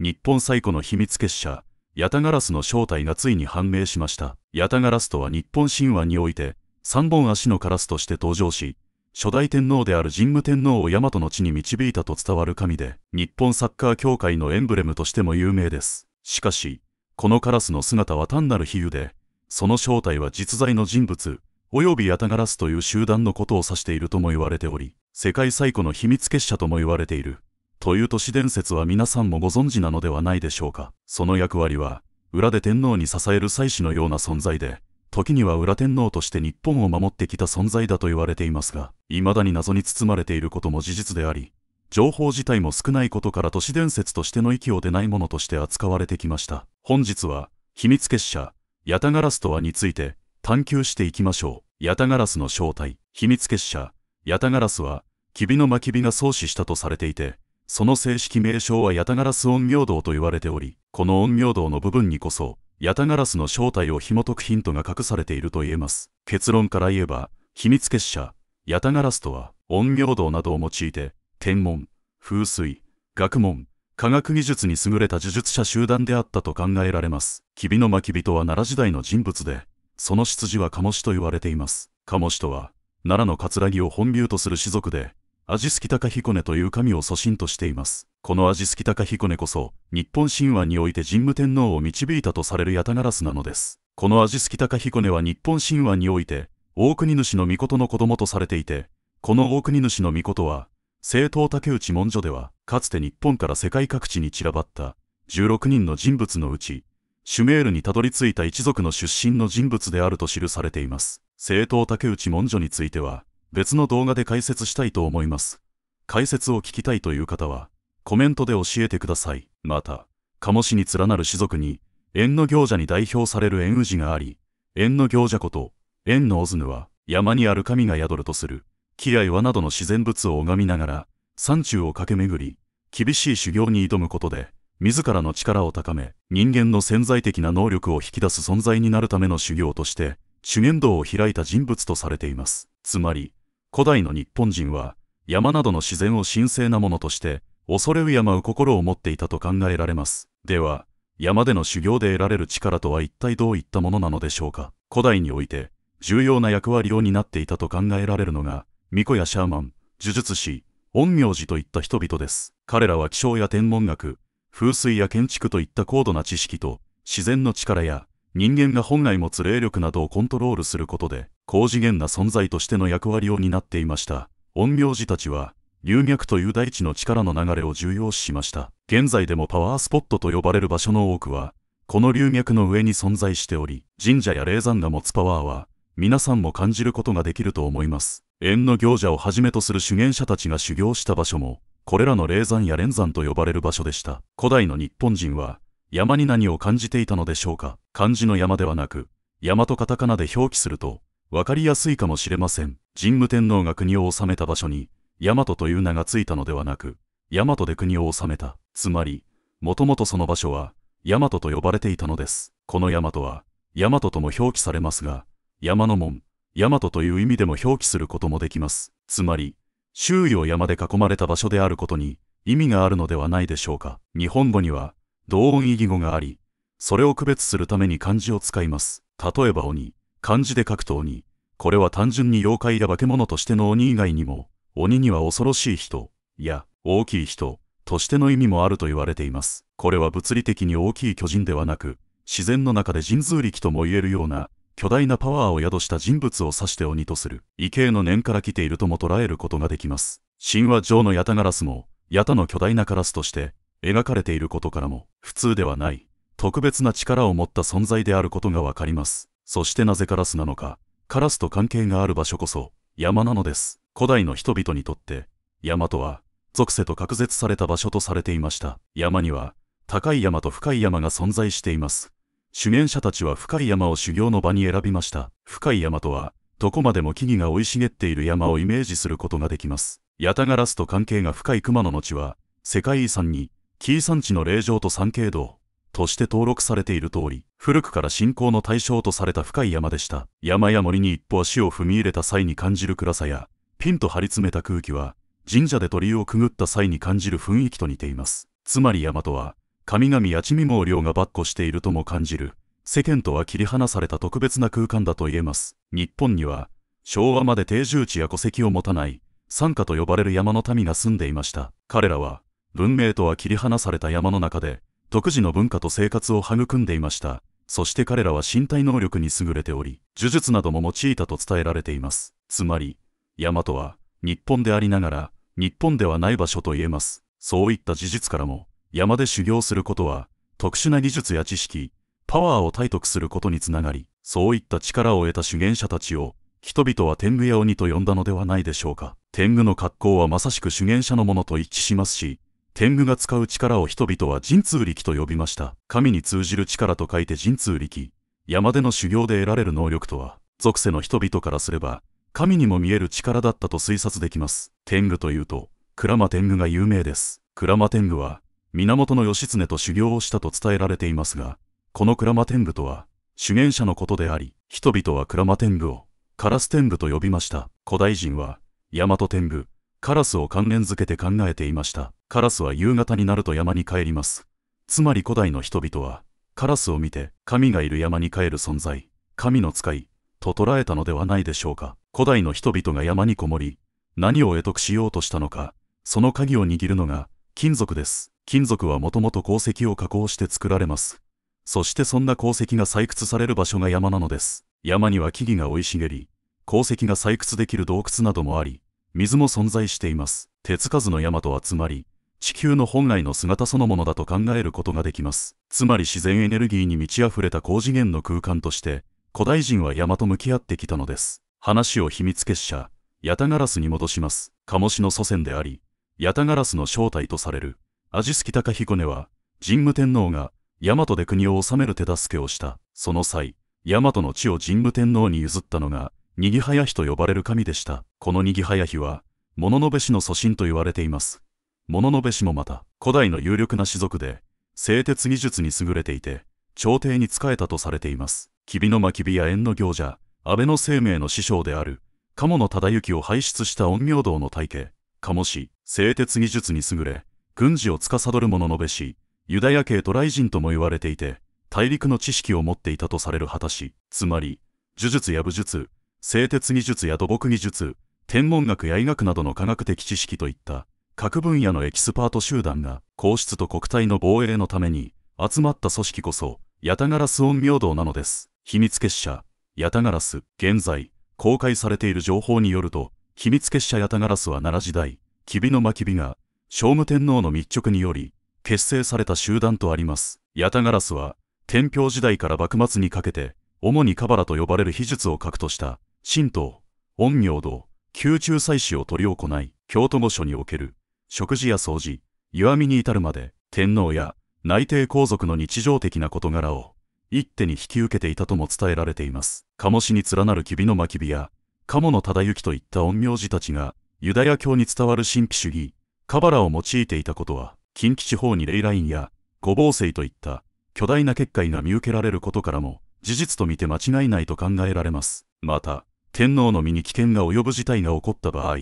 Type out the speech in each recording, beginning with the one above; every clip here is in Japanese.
日本最古の秘密結社、ヤタガラスの正体がついに判明しました。ヤタガラスとは日本神話において、三本足のカラスとして登場し、初代天皇である神武天皇を大和の地に導いたと伝わる神で、日本サッカー協会のエンブレムとしても有名です。しかし、このカラスの姿は単なる比喩で、その正体は実在の人物、及びヤタガラスという集団のことを指しているとも言われており、世界最古の秘密結社とも言われている。という都市伝説は皆さんもご存知なのではないでしょうか。その役割は、裏で天皇に支える祭祀のような存在で、時には裏天皇として日本を守ってきた存在だと言われていますが、未だに謎に包まれていることも事実であり、情報自体も少ないことから都市伝説としての域を出ないものとして扱われてきました。本日は、秘密結社、ヤタガラスとはについて探求していきましょう。ヤタガラスの正体、秘密結社、ヤタガラスは、キビのマキビが創始したとされていて、その正式名称はヤタガラス音陽道と言われており、この陰陽道の部分にこそ、ヤタガラスの正体を紐解くヒントが隠されていると言えます。結論から言えば、秘密結社、ヤタガラスとは、音陽道などを用いて、天文、風水、学問、科学技術に優れた呪術者集団であったと考えられます。キビの巻人は奈良時代の人物で、その出自は鴨志と言われています。鴨志とは、奈良の葛城を本流とする士族で、味好き高彦根という神を祖神としています。この味好き高彦根こそ、日本神話において神武天皇を導いたとされるヤタガラスなのです。この味好き高彦根は日本神話において、大国主の御事の子供とされていて、この大国主の御事は、政党竹内文書では、かつて日本から世界各地に散らばった16人の人物のうち、シュメールにたどり着いた一族の出身の人物であると記されています。政党竹内文書については、別の動画で解説したいと思います。解説を聞きたいという方は、コメントで教えてください。また、鴨氏に連なる氏族に、縁の行者に代表される縁氏があり、縁の行者こと、縁のオズヌは、山にある神が宿るとする、木や岩などの自然物を拝みながら、山中を駆け巡り、厳しい修行に挑むことで、自らの力を高め、人間の潜在的な能力を引き出す存在になるための修行として、修験道を開いた人物とされています。つまり、古代の日本人は山などの自然を神聖なものとして恐れ敬う心を持っていたと考えられますでは山での修行で得られる力とは一体どういったものなのでしょうか古代において重要な役割を担っていたと考えられるのが巫女やシャーマン呪術師陰陽師といった人々です彼らは気象や天文学風水や建築といった高度な知識と自然の力や人間が本来持つ霊力などをコントロールすることで高次元な存在としての役割を担っていました。陰陽師たちは、流脈という大地の力の流れを重要視しました。現在でもパワースポットと呼ばれる場所の多くは、この流脈の上に存在しており、神社や霊山が持つパワーは、皆さんも感じることができると思います。縁の行者をはじめとする修験者たちが修行した場所も、これらの霊山や連山と呼ばれる場所でした。古代の日本人は、山に何を感じていたのでしょうか漢字の山ではなく、山とカタカナで表記すると、わかりやすいかもしれません。神武天皇が国を治めた場所に、大和という名がついたのではなく、大和で国を治めた。つまり、もともとその場所は、大和と呼ばれていたのです。この大和は、大和とも表記されますが、山の門、大和という意味でも表記することもできます。つまり、周囲を山で囲まれた場所であることに意味があるのではないでしょうか。日本語には同音異義語があり、それを区別するために漢字を使います。例えば鬼、漢字で書くと鬼。これは単純に妖怪や化け物としての鬼以外にも、鬼には恐ろしい人、や、大きい人、としての意味もあると言われています。これは物理的に大きい巨人ではなく、自然の中で神通力とも言えるような、巨大なパワーを宿した人物を指して鬼とする、異形の念から来ているとも捉えることができます。神話上のヤタガラスも、ヤタの巨大なカラスとして、描かれていることからも、普通ではない、特別な力を持った存在であることがわかります。そしてなぜカラスなのか、カラスと関係がある場所こそ、山なのです。古代の人々にとって、山とは、属性と隔絶された場所とされていました。山には、高い山と深い山が存在しています。修験者たちは深い山を修行の場に選びました。深い山とは、どこまでも木々が生い茂っている山をイメージすることができます。ヤタガラスと関係が深い熊野の地は、世界遺産に、紀伊山地の霊場と山系道、として登録されている通り、古くから信仰の対象とされた深い山でした。山や森に一歩足を踏み入れた際に感じる暗さや、ピンと張り詰めた空気は、神社で鳥居をくぐった際に感じる雰囲気と似ています。つまり山とは、神々や地味毛量がばっこしているとも感じる、世間とは切り離された特別な空間だと言えます。日本には、昭和まで定住地や戸籍を持たない、山下と呼ばれる山の民が住んでいました。彼らは、文明とは切り離された山の中で、独自の文化と生活を育んでいました。そして彼らは身体能力に優れており、呪術なども用いたと伝えられています。つまり、ヤマトは、日本でありながら、日本ではない場所と言えます。そういった事実からも、山で修行することは、特殊な技術や知識、パワーを体得することにつながり、そういった力を得た修験者たちを、人々は天狗や鬼と呼んだのではないでしょうか。天狗の格好はまさしく修験者のものと一致しますし、天狗が使う力を人々は神通力と呼びました。神に通じる力と書いて神通力。山での修行で得られる能力とは、俗世の人々からすれば、神にも見える力だったと推察できます。天狗というと、鞍馬天狗が有名です。鞍馬天狗は、源義経と修行をしたと伝えられていますが、この鞍馬天狗とは、修験者のことであり、人々は鞍馬天狗を、カラス天狗と呼びました。古代人は、大和天狗、カラスを関連づけて考えていました。カラスは夕方になると山に帰ります。つまり古代の人々は、カラスを見て、神がいる山に帰る存在、神の使い、と捉えたのではないでしょうか。古代の人々が山にこもり、何を得得しようとしたのか、その鍵を握るのが、金属です。金属はもともと鉱石を加工して作られます。そしてそんな鉱石が採掘される場所が山なのです。山には木々が生い茂り、鉱石が採掘できる洞窟などもあり、水も存在しています。手つかずの山とはつまり、地球の本来の姿そのものだと考えることができます。つまり自然エネルギーに満ち溢れた高次元の空間として、古代人は山と向き合ってきたのです。話を秘密結社、ヤタガラスに戻します。カモシの祖先であり、ヤタガラスの正体とされる、アジスキタカヒコネは、神武天皇が、大和で国を治める手助けをした。その際、大和の地を神武天皇に譲ったのが、ニギハヤヒと呼ばれる神でした。このニギハヤヒは、モノノベしの祖神と言われています。物の部氏もまた古代の有力な種族で製鉄技術に優れていて朝廷に仕えたとされていますきびのきびや縁の行者安倍の生命の師匠である鴨の忠行を輩出した陰陽道の体系鴨氏製鉄技術に優れ軍事を司る者のべしユダヤ系渡来人とも言われていて大陸の知識を持っていたとされる果たしつまり呪術や武術製鉄技術や土木技術天文学や医学などの科学的知識といった各分野のエキスパート集団が皇室と国体の防衛のために集まった組織こそ、ヤタガラス音陽道なのです。秘密結社、ヤタガラス、現在、公開されている情報によると、秘密結社ヤタガラスは奈良時代、吉備の巻火が、聖武天皇の密直により、結成された集団とあります。ヤタガラスは、天平時代から幕末にかけて、主にカバラと呼ばれる秘術を核とした、神道、陰陽道、宮中祭祀を執り行い、京都御所における食事や掃除、弱みに至るまで、天皇や内定皇族の日常的な事柄を、一手に引き受けていたとも伝えられています。鴨氏に連なる吉備の真びや、鴨の忠行といった陰陽師たちが、ユダヤ教に伝わる神秘主義、カバラを用いていたことは、近畿地方にレイラインや、五芒星といった、巨大な結界が見受けられることからも、事実と見て間違いないと考えられます。また、天皇の身に危険が及ぶ事態が起こった場合、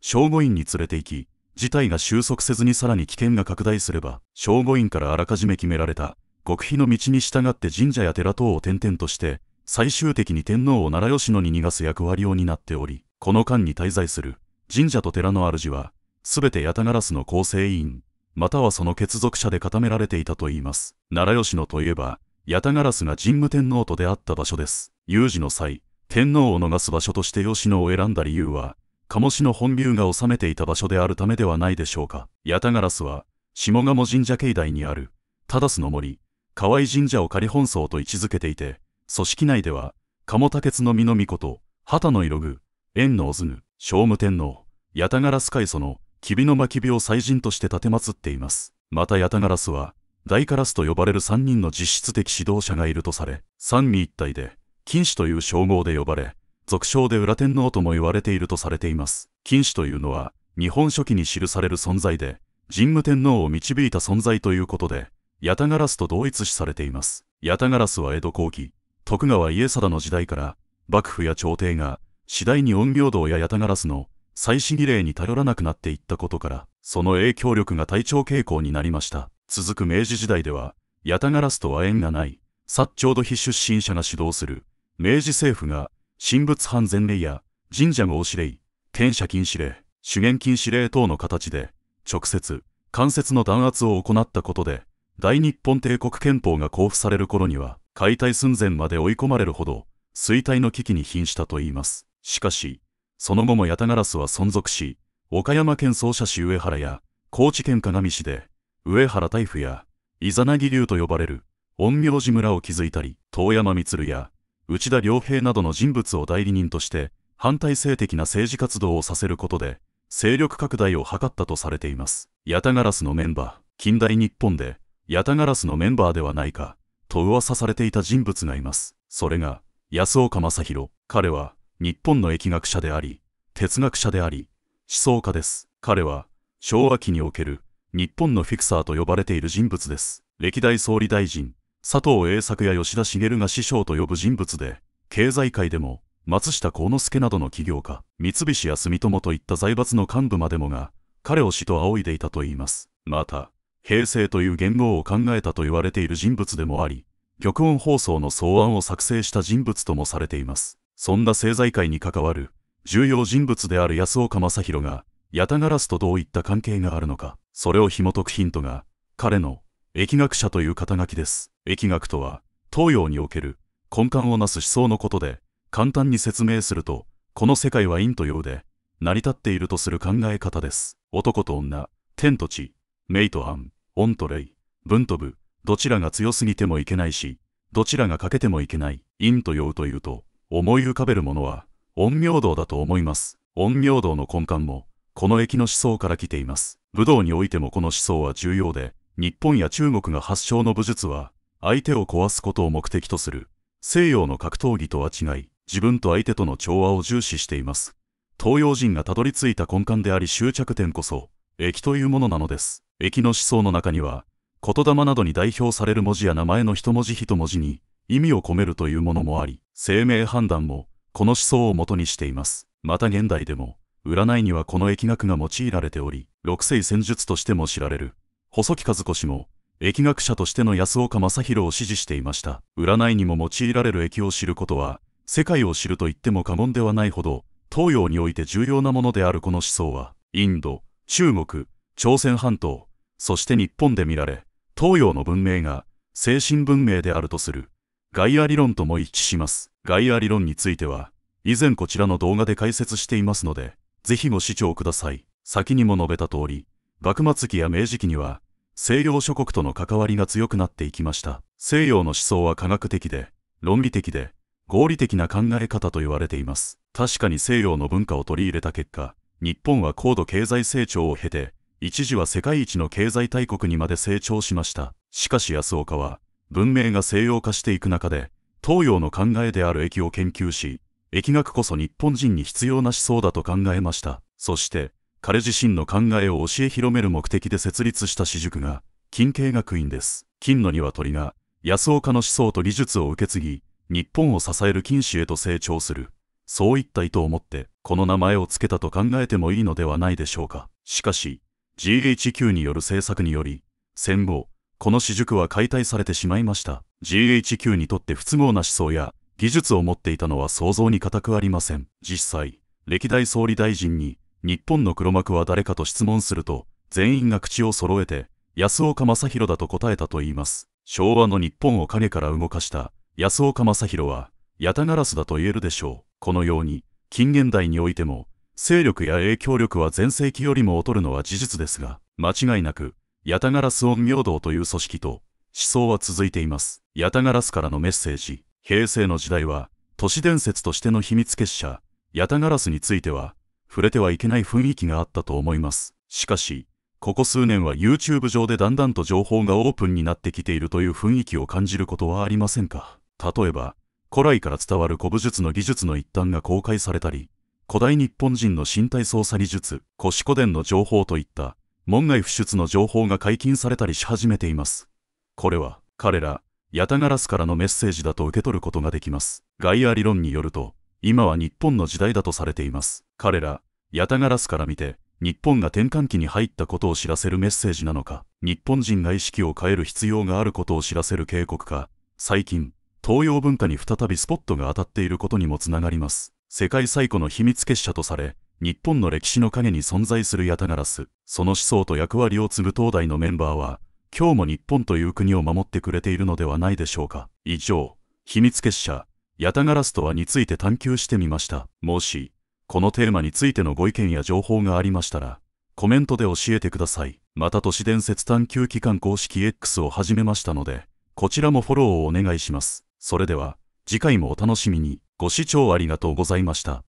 聖護院に連れて行き、事態が収束せずにさらに危険が拡大すれば、聖護院からあらかじめ決められた、極秘の道に従って神社や寺等を転々として、最終的に天皇を奈良吉野に逃がす役割を担っており、この間に滞在する神社と寺の主は、すべて八田ガラスの構成委員、またはその血族者で固められていたといいます。奈良吉野といえば、八田ガラスが神武天皇と出会った場所です。有事の際、天皇を逃す場所として吉野を選んだ理由は、鴨志の本流が治めていた場所であるためではないでしょうか。八田ガラスは、下鴨神社境内にある、忠須の森、河合神社を仮本荘と位置づけていて、組織内では、鴨竹津の実の御子と、畑の色具、縁のおずぬ、聖武天皇、八田ガラス海祖の、吉備の巻火を祭神として奉っています。また八田ガラスは、大カラスと呼ばれる3人の実質的指導者がいるとされ、三位一体で、金子という称号で呼ばれ、俗称で裏天皇とも言われているとされています。金子というのは、日本書紀に記される存在で、神武天皇を導いた存在ということで、ヤタガラスと同一視されています。ヤタガラスは江戸後期、徳川家定の時代から、幕府や朝廷が、次第に陰陽道やヤタガラスの、祭祀儀礼に頼らなくなっていったことから、その影響力が体調傾向になりました。続く明治時代では、ヤタガラスとは縁がない、薩長土肥出身者が指導する、明治政府が、神仏犯前令や神社合司令、転写禁止令、主言禁止令等の形で、直接、間接の弾圧を行ったことで、大日本帝国憲法が交付される頃には、解体寸前まで追い込まれるほど、衰退の危機に瀕したといいます。しかし、その後もヤタガラスは存続し、岡山県総社市上原や、高知県鏡市で、上原大夫や、イザナギ流と呼ばれる、陰陽寺村を築いたり、遠山光や、内田良平などの人物を代理人として反体制的な政治活動をさせることで勢力拡大を図ったとされています。ヤタガラスのメンバー、近代日本でヤタガラスのメンバーではないかと噂されていた人物がいます。それが安岡正宏。彼は日本の疫学者であり、哲学者であり、思想家です。彼は昭和期における日本のフィクサーと呼ばれている人物です。歴代総理大臣、佐藤栄作や吉田茂が師匠と呼ぶ人物で、経済界でも、松下幸之助などの起業家、三菱や美友といった財閥の幹部までもが、彼を師と仰いでいたといいます。また、平成という言語を考えたと言われている人物でもあり、玉音放送の草案を作成した人物ともされています。そんな政財界に関わる重要人物である安岡正宏が、ヤタガラスとどういった関係があるのか、それを紐解くヒントが、彼の疫学者という肩書きです。疫学とは東洋における根幹をなす思想のことで簡単に説明するとこの世界は陰と陽で成り立っているとする考え方です男と女天と地メイと暗恩と霊文と部どちらが強すぎてもいけないしどちらが欠けてもいけない陰と陽というと思い浮かべるものは陰陽道だと思います陰陽道の根幹もこの駅の思想から来ています武道においてもこの思想は重要で日本や中国が発祥の武術は相手を壊すことを目的とする西洋の格闘技とは違い自分と相手との調和を重視しています東洋人がたどり着いた根幹であり終着点こそ駅というものなのです駅の思想の中には言霊などに代表される文字や名前の一文字一文字に意味を込めるというものもあり生命判断もこの思想をもとにしていますまた現代でも占いにはこの疫学が用いられており六世戦術としても知られる細木和子氏も疫学者としての安岡正弘を支持していました占いにも用いられる疫を知ることは世界を知ると言っても過言ではないほど東洋において重要なものであるこの思想はインド中国朝鮮半島そして日本で見られ東洋の文明が精神文明であるとするガイア理論とも一致しますガイア理論については以前こちらの動画で解説していますのでぜひご視聴ください先にも述べた通り幕末期や明治期には西洋諸国との関わりが強くなっていきました西洋の思想は科学的で論理的で合理的な考え方と言われています確かに西洋の文化を取り入れた結果日本は高度経済成長を経て一時は世界一の経済大国にまで成長しましたしかし安岡は文明が西洋化していく中で東洋の考えである駅を研究し疫学こそ日本人に必要な思想だと考えましたそして彼自身の考えを教え広める目的で設立した私塾が、金慶学院です。金の鶏が、安岡の思想と技術を受け継ぎ、日本を支える金氏へと成長する。そういった意図を持って、この名前を付けたと考えてもいいのではないでしょうか。しかし、GHQ による政策により、戦後、この私塾は解体されてしまいました。GHQ にとって不都合な思想や技術を持っていたのは想像に難くありません。実際、歴代総理大臣に日本の黒幕は誰かと質問すると、全員が口を揃えて、安岡正宏だと答えたといいます。昭和の日本を影から動かした安岡正宏は、ヤタガラスだと言えるでしょう。このように、近現代においても、勢力や影響力は前世紀よりも劣るのは事実ですが、間違いなく、ヤタガラス陰陽道という組織と、思想は続いています。ヤタガラスからのメッセージ、平成の時代は、都市伝説としての秘密結社、ヤタガラスについては、触れてはいけない雰囲気があったと思います。しかし、ここ数年は YouTube 上でだんだんと情報がオープンになってきているという雰囲気を感じることはありませんか例えば、古来から伝わる古武術の技術の一端が公開されたり、古代日本人の身体操作技術、腰古伝の情報といった、門外不出の情報が解禁されたりし始めています。これは、彼ら、ヤタガラスからのメッセージだと受け取ることができます。ガイア理論によると、今は日本の時代だとされています。彼ら、ヤタガラスから見て、日本が転換期に入ったことを知らせるメッセージなのか、日本人が意識を変える必要があることを知らせる警告か、最近、東洋文化に再びスポットが当たっていることにもつながります。世界最古の秘密結社とされ、日本の歴史の陰に存在するヤタガラス、その思想と役割を継ぐ東大のメンバーは、今日も日本という国を守ってくれているのではないでしょうか。以上、秘密結社、ヤタガラスとはについて探求してみました。もし、このテーマについてのご意見や情報がありましたら、コメントで教えてください。また都市伝説探求機関公式 X を始めましたので、こちらもフォローをお願いします。それでは、次回もお楽しみに。ご視聴ありがとうございました。